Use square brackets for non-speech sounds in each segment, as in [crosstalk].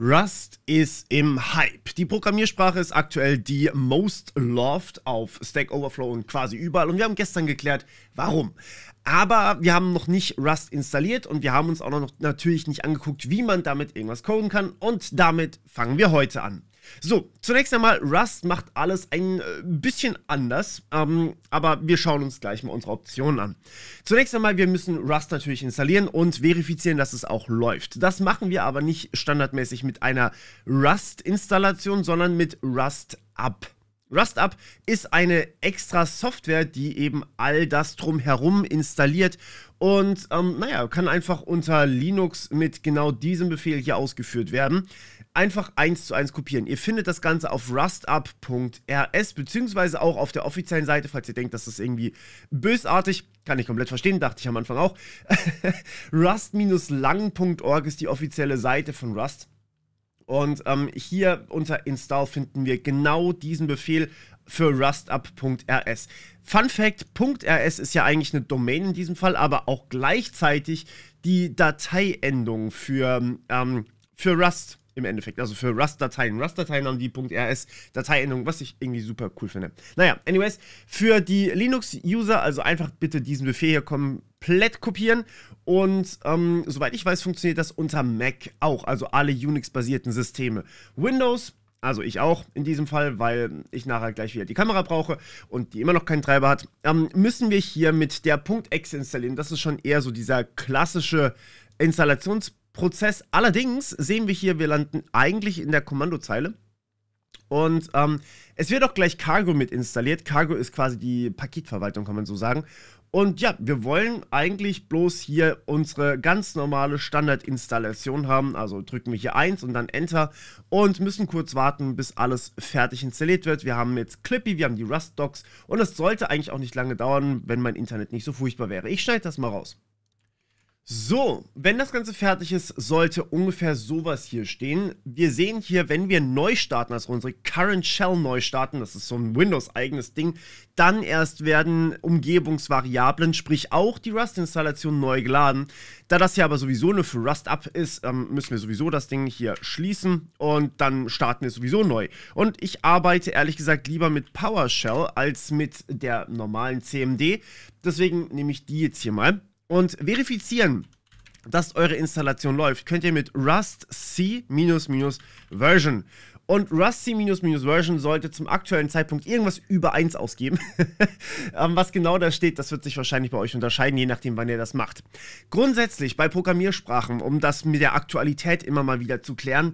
Rust ist im Hype. Die Programmiersprache ist aktuell die most loved auf Stack Overflow und quasi überall. Und wir haben gestern geklärt, warum. Aber wir haben noch nicht Rust installiert und wir haben uns auch noch natürlich nicht angeguckt, wie man damit irgendwas coden kann. Und damit fangen wir heute an. So, zunächst einmal, Rust macht alles ein äh, bisschen anders, ähm, aber wir schauen uns gleich mal unsere Optionen an. Zunächst einmal, wir müssen Rust natürlich installieren und verifizieren, dass es auch läuft. Das machen wir aber nicht standardmäßig mit einer Rust-Installation, sondern mit Rust Up. Rust Up ist eine extra Software, die eben all das drumherum installiert und ähm, naja, kann einfach unter Linux mit genau diesem Befehl hier ausgeführt werden einfach eins zu eins kopieren. Ihr findet das Ganze auf rustup.rs, beziehungsweise auch auf der offiziellen Seite, falls ihr denkt, dass das irgendwie bösartig kann ich komplett verstehen, dachte ich am Anfang auch. [laughs] Rust-lang.org ist die offizielle Seite von Rust. Und ähm, hier unter Install finden wir genau diesen Befehl für rustup.rs. Fun Fact: .rs ist ja eigentlich eine Domain in diesem Fall, aber auch gleichzeitig die Dateiendung für, ähm, für Rust im Endeffekt. Also für Rust-Dateien. Rust-Dateien haben die .rs-Dateiendung, was ich irgendwie super cool finde. Naja, anyways, für die Linux-User, also einfach bitte diesen Befehl hier komplett kopieren. Und ähm, soweit ich weiß, funktioniert das unter Mac auch, also alle Unix-basierten Systeme. Windows also ich auch in diesem Fall, weil ich nachher gleich wieder die Kamera brauche und die immer noch keinen Treiber hat, ähm, müssen wir hier mit der .exe installieren. Das ist schon eher so dieser klassische Installations- Prozess. Allerdings sehen wir hier, wir landen eigentlich in der Kommandozeile. Und ähm, es wird auch gleich Cargo mit installiert. Cargo ist quasi die Paketverwaltung, kann man so sagen. Und ja, wir wollen eigentlich bloß hier unsere ganz normale Standardinstallation haben. Also drücken wir hier 1 und dann Enter und müssen kurz warten, bis alles fertig installiert wird. Wir haben jetzt Clippy, wir haben die Rust-Docs und es sollte eigentlich auch nicht lange dauern, wenn mein Internet nicht so furchtbar wäre. Ich schneide das mal raus. So, wenn das Ganze fertig ist, sollte ungefähr sowas hier stehen. Wir sehen hier, wenn wir neu starten, also unsere Current Shell neu starten, das ist so ein Windows-eigenes Ding, dann erst werden Umgebungsvariablen, sprich auch die Rust-Installation neu geladen. Da das hier aber sowieso nur für Rust up ist, ähm, müssen wir sowieso das Ding hier schließen und dann starten wir sowieso neu. Und ich arbeite ehrlich gesagt lieber mit PowerShell als mit der normalen CMD, deswegen nehme ich die jetzt hier mal und verifizieren, dass eure Installation läuft, könnt ihr mit Rust C-Version. Und Rust C-Version sollte zum aktuellen Zeitpunkt irgendwas über 1 ausgeben. [laughs] Ähm, was genau da steht, das wird sich wahrscheinlich bei euch unterscheiden, je nachdem, wann ihr das macht. Grundsätzlich bei Programmiersprachen, um das mit der Aktualität immer mal wieder zu klären,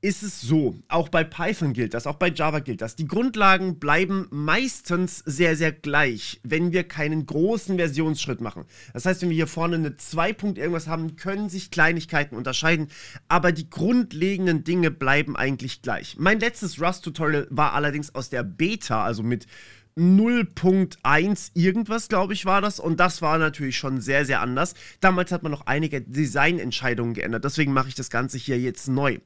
ist es so, auch bei Python gilt das, auch bei Java gilt das, die Grundlagen bleiben meistens sehr, sehr gleich, wenn wir keinen großen Versionsschritt machen. Das heißt, wenn wir hier vorne eine 2. irgendwas haben, können sich Kleinigkeiten unterscheiden, aber die grundlegenden Dinge bleiben eigentlich gleich. Mein letztes Rust-Tutorial war allerdings aus der Beta, also mit 0.1 irgendwas, glaube ich, war das. Und das war natürlich schon sehr, sehr anders. Damals hat man noch einige Designentscheidungen geändert. Deswegen mache ich das Ganze hier jetzt neu.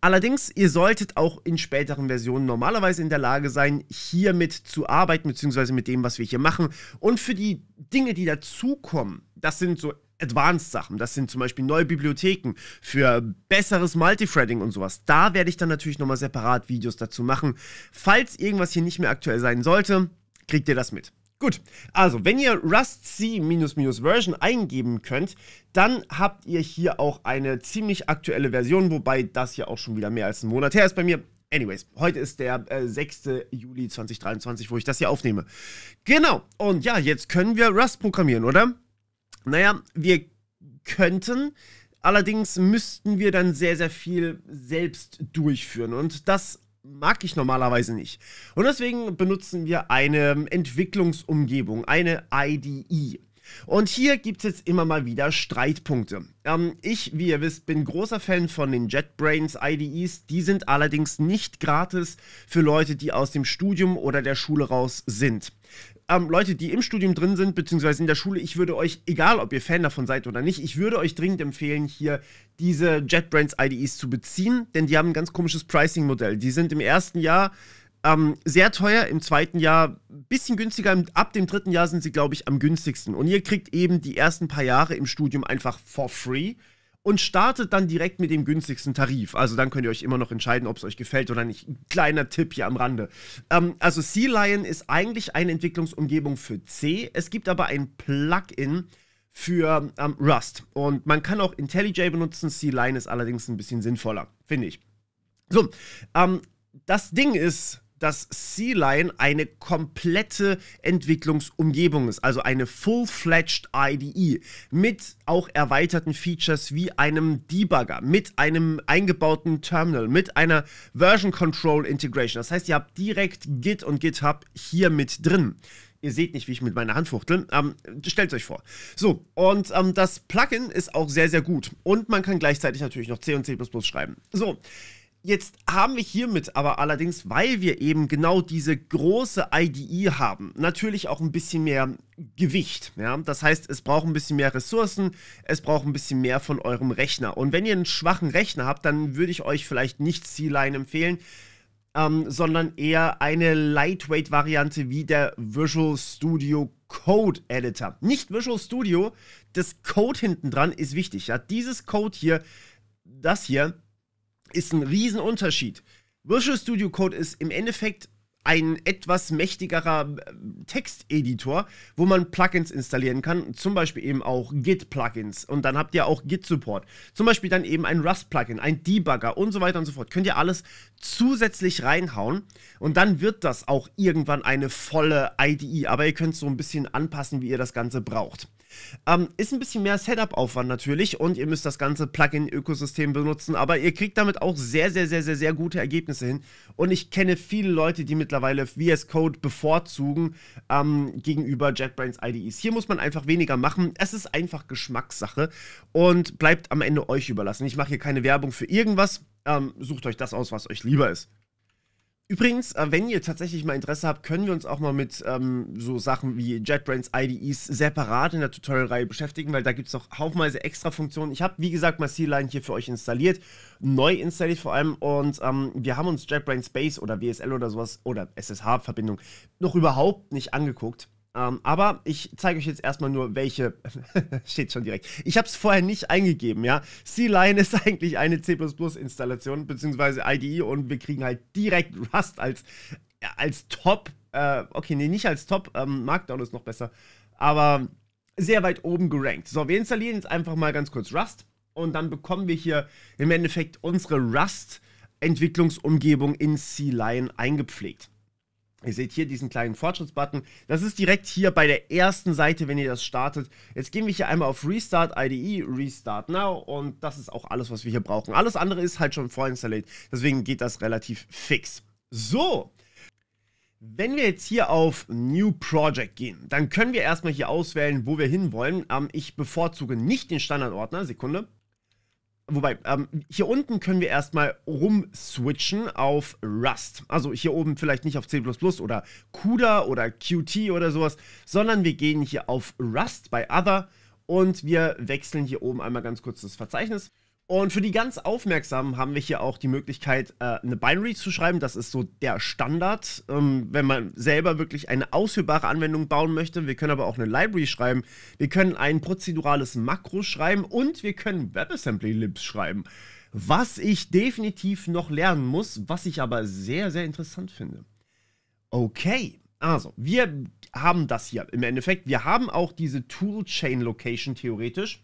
Allerdings, ihr solltet auch in späteren Versionen normalerweise in der Lage sein, hiermit zu arbeiten, beziehungsweise mit dem, was wir hier machen. Und für die Dinge, die dazukommen, das sind so Advanced-Sachen. Das sind zum Beispiel neue Bibliotheken für besseres Multithreading und sowas. Da werde ich dann natürlich nochmal separat Videos dazu machen. Falls irgendwas hier nicht mehr aktuell sein sollte, kriegt ihr das mit. Gut, also wenn ihr Rust C-Version eingeben könnt, dann habt ihr hier auch eine ziemlich aktuelle Version, wobei das hier auch schon wieder mehr als einen Monat her ist bei mir. Anyways, heute ist der äh, 6. Juli 2023, wo ich das hier aufnehme. Genau, und ja, jetzt können wir Rust programmieren, oder? Naja, wir könnten, allerdings müssten wir dann sehr, sehr viel selbst durchführen. Und das mag ich normalerweise nicht. Und deswegen benutzen wir eine Entwicklungsumgebung, eine IDE. Und hier gibt es jetzt immer mal wieder Streitpunkte. Ähm, ich, wie ihr wisst, bin großer Fan von den JetBrains IDEs. Die sind allerdings nicht gratis für Leute, die aus dem Studium oder der Schule raus sind. Ähm, Leute, die im Studium drin sind, beziehungsweise in der Schule, ich würde euch, egal ob ihr Fan davon seid oder nicht, ich würde euch dringend empfehlen, hier diese JetBrains IDEs zu beziehen, denn die haben ein ganz komisches Pricing-Modell. Die sind im ersten Jahr ähm, sehr teuer im zweiten Jahr, bisschen günstiger. Ab dem dritten Jahr sind sie, glaube ich, am günstigsten. Und ihr kriegt eben die ersten paar Jahre im Studium einfach for free und startet dann direkt mit dem günstigsten Tarif. Also dann könnt ihr euch immer noch entscheiden, ob es euch gefällt oder nicht. kleiner Tipp hier am Rande. Ähm, also Sea Lion ist eigentlich eine Entwicklungsumgebung für C. Es gibt aber ein Plugin für ähm, Rust. Und man kann auch IntelliJ benutzen. Sea Lion ist allerdings ein bisschen sinnvoller, finde ich. So, ähm, das Ding ist, dass C-Line eine komplette Entwicklungsumgebung ist, also eine full-fledged IDE mit auch erweiterten Features wie einem Debugger, mit einem eingebauten Terminal, mit einer Version Control Integration. Das heißt, ihr habt direkt Git und GitHub hier mit drin. Ihr seht nicht, wie ich mit meiner Hand fuchtel. Ähm, Stellt euch vor. So, und ähm, das Plugin ist auch sehr, sehr gut. Und man kann gleichzeitig natürlich noch C und C schreiben. So, Jetzt haben wir hiermit aber allerdings, weil wir eben genau diese große IDE haben, natürlich auch ein bisschen mehr Gewicht. Ja? Das heißt, es braucht ein bisschen mehr Ressourcen, es braucht ein bisschen mehr von eurem Rechner. Und wenn ihr einen schwachen Rechner habt, dann würde ich euch vielleicht nicht C-Line empfehlen, ähm, sondern eher eine Lightweight-Variante wie der Visual Studio Code Editor. Nicht Visual Studio, das Code hinten dran ist wichtig. Ja? Dieses Code hier, das hier, ist ein Riesenunterschied. Visual Studio Code ist im Endeffekt ein etwas mächtigerer äh, Texteditor, wo man Plugins installieren kann, zum Beispiel eben auch Git-Plugins und dann habt ihr auch Git-Support, zum Beispiel dann eben ein Rust-Plugin, ein Debugger und so weiter und so fort. Könnt ihr alles zusätzlich reinhauen und dann wird das auch irgendwann eine volle IDE, aber ihr könnt es so ein bisschen anpassen, wie ihr das Ganze braucht. Ähm, ist ein bisschen mehr Setup-Aufwand natürlich und ihr müsst das ganze Plugin-Ökosystem benutzen, aber ihr kriegt damit auch sehr, sehr, sehr, sehr, sehr gute Ergebnisse hin. Und ich kenne viele Leute, die mittlerweile VS Code bevorzugen ähm, gegenüber JetBrains IDEs. Hier muss man einfach weniger machen. Es ist einfach Geschmackssache und bleibt am Ende euch überlassen. Ich mache hier keine Werbung für irgendwas. Ähm, sucht euch das aus, was euch lieber ist. Übrigens, äh, wenn ihr tatsächlich mal Interesse habt, können wir uns auch mal mit ähm, so Sachen wie JetBrains IDEs separat in der Tutorial-Reihe beschäftigen, weil da gibt es noch haufenweise extra Funktionen. Ich habe, wie gesagt, mal line hier für euch installiert, neu installiert vor allem und ähm, wir haben uns JetBrains Base oder WSL oder sowas oder SSH-Verbindung noch überhaupt nicht angeguckt. Ähm, aber ich zeige euch jetzt erstmal nur, welche. [laughs] steht schon direkt. Ich habe es vorher nicht eingegeben, ja. C-Line ist [laughs] eigentlich eine C++-Installation, beziehungsweise IDE und wir kriegen halt direkt Rust als, äh, als Top. Äh, okay, nee, nicht als Top. Ähm, Markdown ist noch besser. Aber sehr weit oben gerankt. So, wir installieren jetzt einfach mal ganz kurz Rust und dann bekommen wir hier im Endeffekt unsere Rust-Entwicklungsumgebung in C-Line eingepflegt. Ihr seht hier diesen kleinen Fortschrittsbutton. Das ist direkt hier bei der ersten Seite, wenn ihr das startet. Jetzt gehen wir hier einmal auf Restart IDE, Restart Now und das ist auch alles, was wir hier brauchen. Alles andere ist halt schon vorinstalliert, deswegen geht das relativ fix. So, wenn wir jetzt hier auf New Project gehen, dann können wir erstmal hier auswählen, wo wir hin wollen. Ähm, ich bevorzuge nicht den Standardordner, Sekunde. Wobei, ähm, hier unten können wir erstmal rumswitchen auf Rust. Also hier oben vielleicht nicht auf C++ oder CUDA oder Qt oder sowas, sondern wir gehen hier auf Rust bei Other und wir wechseln hier oben einmal ganz kurz das Verzeichnis. Und für die ganz Aufmerksamen haben wir hier auch die Möglichkeit, äh, eine Binary zu schreiben. Das ist so der Standard, ähm, wenn man selber wirklich eine ausführbare Anwendung bauen möchte. Wir können aber auch eine Library schreiben. Wir können ein prozedurales Makro schreiben und wir können WebAssembly-Libs schreiben. Was ich definitiv noch lernen muss, was ich aber sehr, sehr interessant finde. Okay, also wir haben das hier im Endeffekt. Wir haben auch diese Toolchain-Location theoretisch.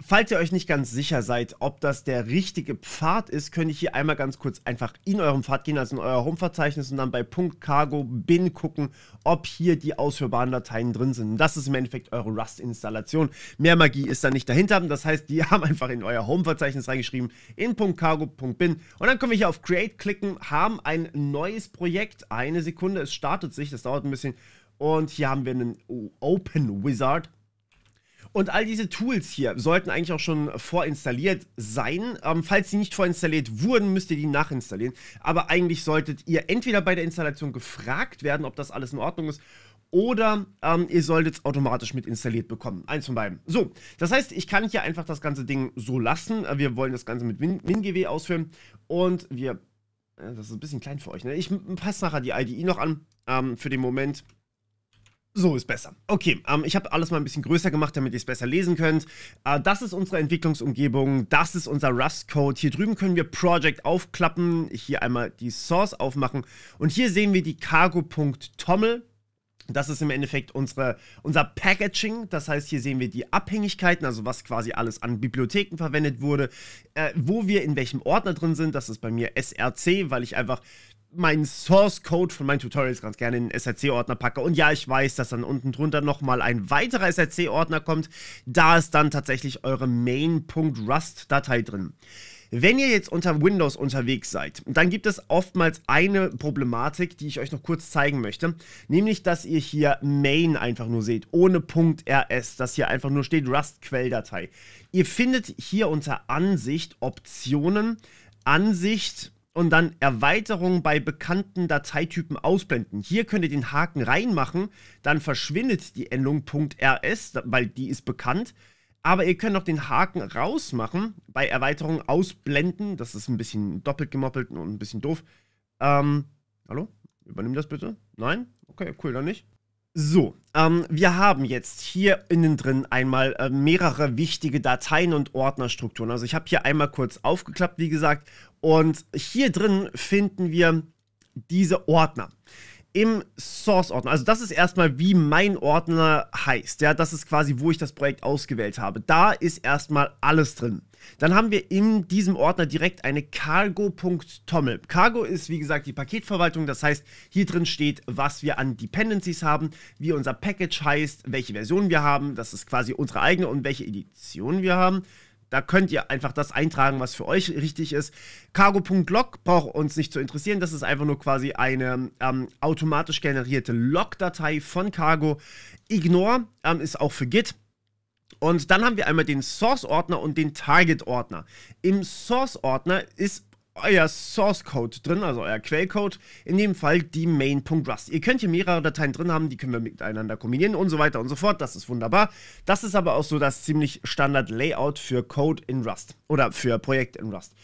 Falls ihr euch nicht ganz sicher seid, ob das der richtige Pfad ist, könnt ihr hier einmal ganz kurz einfach in eurem Pfad gehen, also in euer Home-Verzeichnis und dann bei Punkt Cargo Bin gucken, ob hier die ausführbaren Dateien drin sind. das ist im Endeffekt eure Rust-Installation. Mehr Magie ist da nicht dahinter. Das heißt, die [laughs] haben einfach in euer Home-Verzeichnis reingeschrieben, in Punkt Und dann können wir hier auf Create klicken, haben ein neues Projekt. Eine Sekunde, es startet sich, das dauert ein bisschen. Und hier haben wir einen Open Wizard. Und all diese Tools hier sollten eigentlich auch schon vorinstalliert sein. Ähm, falls sie nicht vorinstalliert wurden, müsst ihr die nachinstallieren. Aber eigentlich solltet ihr entweder bei der Installation gefragt werden, ob das alles in Ordnung ist, oder ähm, ihr solltet es automatisch mit installiert bekommen. Eins von beiden. So, das heißt, ich kann hier einfach das ganze Ding so lassen. Äh, wir wollen das Ganze mit Win WinGW ausführen und wir... Äh, das ist ein bisschen klein für euch. Ne? Ich passe nachher die IDE noch an ähm, für den Moment. So ist besser. Okay, ähm, ich habe alles mal ein bisschen größer gemacht, damit ihr es besser lesen könnt. Äh, das ist unsere Entwicklungsumgebung, das ist unser Rust-Code. Hier drüben können wir Project aufklappen, hier einmal die Source aufmachen und hier sehen wir die cargo.toml. Das ist im Endeffekt unsere, unser Packaging. Das heißt, hier sehen wir die Abhängigkeiten, also was quasi alles an Bibliotheken verwendet wurde, äh, wo wir in welchem Ordner drin sind. Das ist bei mir SRC, weil ich einfach meinen Source Code von meinen Tutorials ganz gerne in den SRC-Ordner packe. Und ja, ich weiß, dass dann unten drunter nochmal ein weiterer SRC-Ordner kommt. Da ist dann tatsächlich eure main.rust-Datei drin. Wenn ihr jetzt unter Windows unterwegs seid, dann gibt es oftmals eine Problematik, die ich euch noch kurz zeigen möchte, nämlich dass ihr hier main einfach nur seht, ohne .rs, dass hier einfach nur steht Rust-Quelldatei. Ihr findet hier unter Ansicht Optionen, Ansicht, und dann Erweiterung bei bekannten Dateitypen ausblenden. Hier könnt ihr den Haken reinmachen, dann verschwindet die Endung .rs, weil die ist bekannt. Aber ihr könnt auch den Haken rausmachen, bei Erweiterung ausblenden. Das ist ein bisschen doppelt gemoppelt und ein bisschen doof. Ähm, hallo? Übernimm das bitte? Nein? Okay, cool, dann nicht. So, ähm, wir haben jetzt hier innen drin einmal äh, mehrere wichtige Dateien und Ordnerstrukturen. Also ich habe hier einmal kurz aufgeklappt, wie gesagt, und hier drin finden wir diese Ordner im Source-Ordner. Also das ist erstmal, wie mein Ordner heißt. Ja, das ist quasi, wo ich das Projekt ausgewählt habe. Da ist erstmal alles drin. Dann haben wir in diesem Ordner direkt eine Cargo.toml. Cargo ist, wie gesagt, die Paketverwaltung. Das heißt, hier drin steht, was wir an Dependencies haben, wie unser Package heißt, welche Version wir haben. Das ist quasi unsere eigene und welche Edition wir haben. Da könnt ihr einfach das eintragen, was für euch richtig ist. Cargo.log braucht uns nicht zu interessieren. Das ist einfach nur quasi eine ähm, automatisch generierte Log-Datei von Cargo. Ignore ähm, ist auch für Git. Und dann haben wir einmal den Source-Ordner und den Target-Ordner. Im Source-Ordner ist euer Source Code drin, also euer Quellcode, in dem Fall die main.rust. Ihr könnt hier mehrere Dateien drin haben, die können wir miteinander kombinieren und so weiter und so fort, das ist wunderbar. Das ist aber auch so das ziemlich Standard Layout für Code in Rust oder für Projekt in Rust.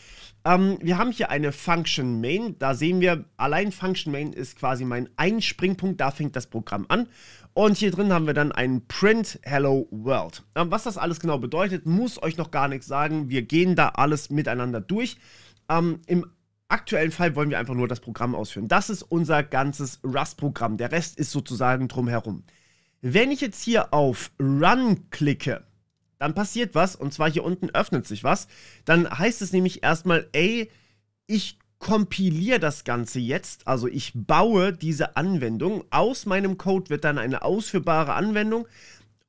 Ähm, wir haben hier eine Function Main, da sehen wir, allein Function Main ist quasi mein Einspringpunkt, da fängt das Programm an und hier drin haben wir dann einen Print Hello World. Ähm, was das alles genau bedeutet, muss euch noch gar nichts sagen. Wir gehen da alles miteinander durch. Ähm, Im aktuellen Fall wollen wir einfach nur das Programm ausführen. Das ist unser ganzes Rust-Programm. Der Rest ist sozusagen drumherum. Wenn ich jetzt hier auf Run klicke, dann passiert was und zwar hier unten öffnet sich was. Dann heißt es nämlich erstmal, ey, ich kompiliere das Ganze jetzt, also ich baue diese Anwendung. Aus meinem Code wird dann eine ausführbare Anwendung,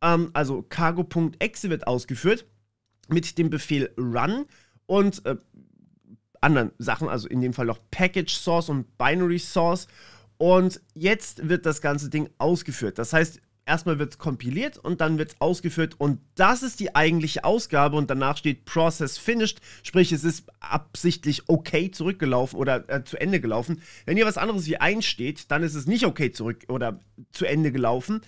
ähm, also cargo.exe wird ausgeführt mit dem Befehl run und äh, anderen Sachen, also in dem Fall noch Package Source und Binary Source. Und jetzt wird das ganze Ding ausgeführt. Das heißt, erstmal wird es kompiliert und dann wird es ausgeführt und das ist die eigentliche Ausgabe und danach steht Process Finished, sprich es ist absichtlich okay zurückgelaufen oder äh, zu Ende gelaufen. Wenn hier was anderes wie einsteht, dann ist es nicht okay zurück oder zu Ende gelaufen.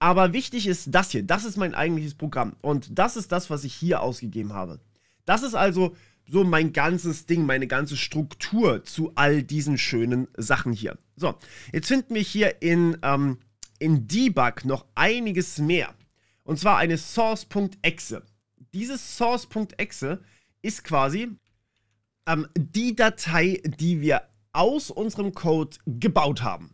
Aber wichtig ist das hier, das ist mein eigentliches Programm und das ist das, was ich hier ausgegeben habe. Das ist also so mein ganzes Ding, meine ganze Struktur zu all diesen schönen Sachen hier. So, jetzt finden wir hier in, ähm, in Debug noch einiges mehr. Und zwar eine Source.exe. Diese Source.exe ist quasi ähm, die Datei, die wir aus unserem Code gebaut haben.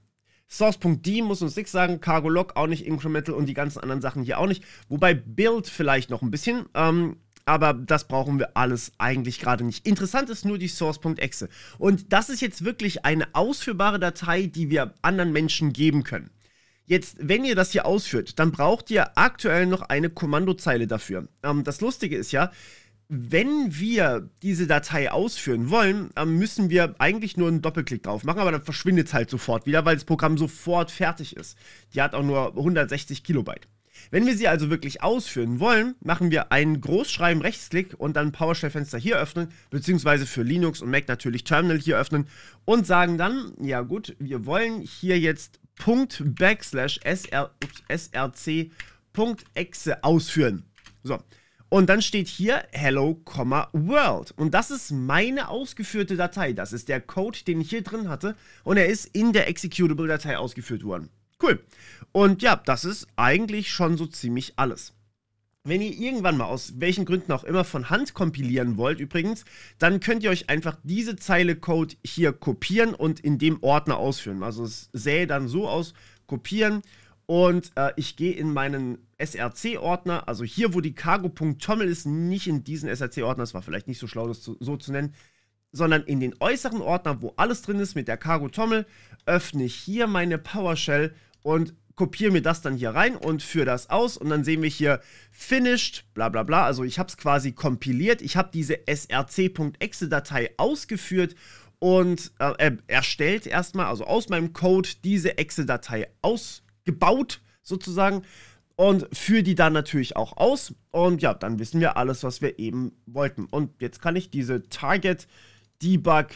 Source.d muss uns nichts sagen, Cargo Log auch nicht, Incremental und die ganzen anderen Sachen hier auch nicht. Wobei Build vielleicht noch ein bisschen. Ähm, aber das brauchen wir alles eigentlich gerade nicht. Interessant ist nur die source.exe. Und das ist jetzt wirklich eine ausführbare Datei, die wir anderen Menschen geben können. Jetzt, wenn ihr das hier ausführt, dann braucht ihr aktuell noch eine Kommandozeile dafür. Ähm, das Lustige ist ja, wenn wir diese Datei ausführen wollen, ähm, müssen wir eigentlich nur einen Doppelklick drauf machen, aber dann verschwindet es halt sofort wieder, weil das Programm sofort fertig ist. Die hat auch nur 160 Kilobyte. Wenn wir sie also wirklich ausführen wollen, machen wir einen Großschreiben Rechtsklick und dann PowerShell-Fenster hier öffnen, beziehungsweise für Linux und Mac natürlich Terminal hier öffnen und sagen dann, ja gut, wir wollen hier jetzt Punkt Backslash SR, ups, SRC Punkt Exe ausführen. So. Und dann steht hier Hello, World. Und das ist meine ausgeführte Datei. Das ist der Code, den ich hier drin hatte. Und er ist in der Executable-Datei ausgeführt worden. Cool. Und ja, das ist eigentlich schon so ziemlich alles. Wenn ihr irgendwann mal aus welchen Gründen auch immer von Hand kompilieren wollt, übrigens, dann könnt ihr euch einfach diese Zeile Code hier kopieren und in dem Ordner ausführen. Also es sähe dann so aus, kopieren und äh, ich gehe in meinen SRC-Ordner, also hier, wo die cargo.toml ist, nicht in diesen SRC-Ordner, das war vielleicht nicht so schlau, das so zu nennen, sondern in den äußeren Ordner, wo alles drin ist mit der cargo tommel öffne ich hier meine PowerShell und kopiere mir das dann hier rein und führe das aus und dann sehen wir hier finished, bla bla bla. Also ich habe es quasi kompiliert. Ich habe diese src.exe-Datei ausgeführt und äh, äh, erstellt erstmal, also aus meinem Code diese Exe-Datei ausgebaut sozusagen und führe die dann natürlich auch aus. Und ja, dann wissen wir alles, was wir eben wollten. Und jetzt kann ich diese Target Debug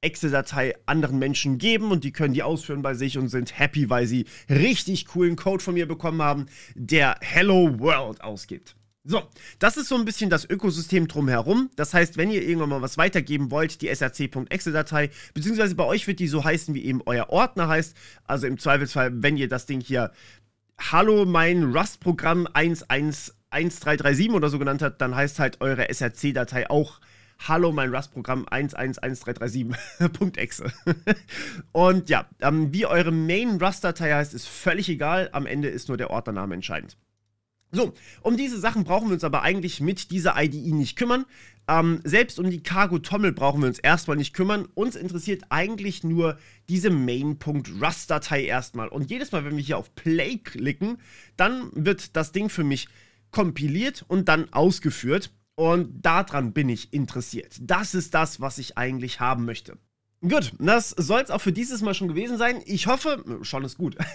Excel-Datei anderen Menschen geben und die können die ausführen bei sich und sind happy, weil sie richtig coolen Code von mir bekommen haben, der Hello World ausgibt. So, das ist so ein bisschen das Ökosystem drumherum. Das heißt, wenn ihr irgendwann mal was weitergeben wollt, die src.exe-Datei, beziehungsweise bei euch wird die so heißen, wie eben euer Ordner heißt. Also im Zweifelsfall, wenn ihr das Ding hier Hallo, mein Rust-Programm 111337 oder so genannt habt, dann heißt halt eure src-Datei auch Hallo, mein Rust-Programm 111337.exe. [laughs] und ja, ähm, wie eure Main-Rust-Datei heißt, ist völlig egal. Am Ende ist nur der Ordnername entscheidend. So, um diese Sachen brauchen wir uns aber eigentlich mit dieser IDE nicht kümmern. Ähm, selbst um die Cargo-Tommel brauchen wir uns erstmal nicht kümmern. Uns interessiert eigentlich nur diese main.rust-Datei erstmal. Und jedes Mal, wenn wir hier auf Play klicken, dann wird das Ding für mich kompiliert und dann ausgeführt. Und daran bin ich interessiert. Das ist das, was ich eigentlich haben möchte. Gut, das soll es auch für dieses Mal schon gewesen sein. Ich hoffe, schon ist gut. [laughs]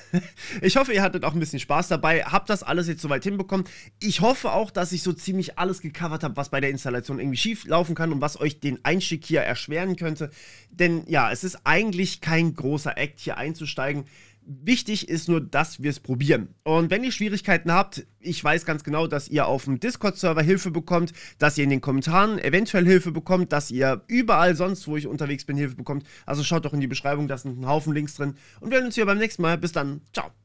Ich hoffe, ihr hattet auch ein bisschen Spaß dabei, habt das alles jetzt soweit hinbekommen. Ich hoffe auch, dass ich so ziemlich alles gecovert habe, was bei der Installation irgendwie schief laufen kann und was euch den Einstieg hier erschweren könnte. Denn ja, es ist eigentlich kein großer Act hier einzusteigen. Wichtig ist nur, dass wir es probieren. Und wenn ihr Schwierigkeiten habt, ich weiß ganz genau, dass ihr auf dem Discord-Server Hilfe bekommt, dass ihr in den Kommentaren eventuell Hilfe bekommt, dass ihr überall sonst, wo ich unterwegs bin, Hilfe bekommt. Also schaut doch in die Beschreibung, da sind ein Haufen Links drin. Und wir sehen uns hier beim nächsten Mal. Bis dann. Ciao.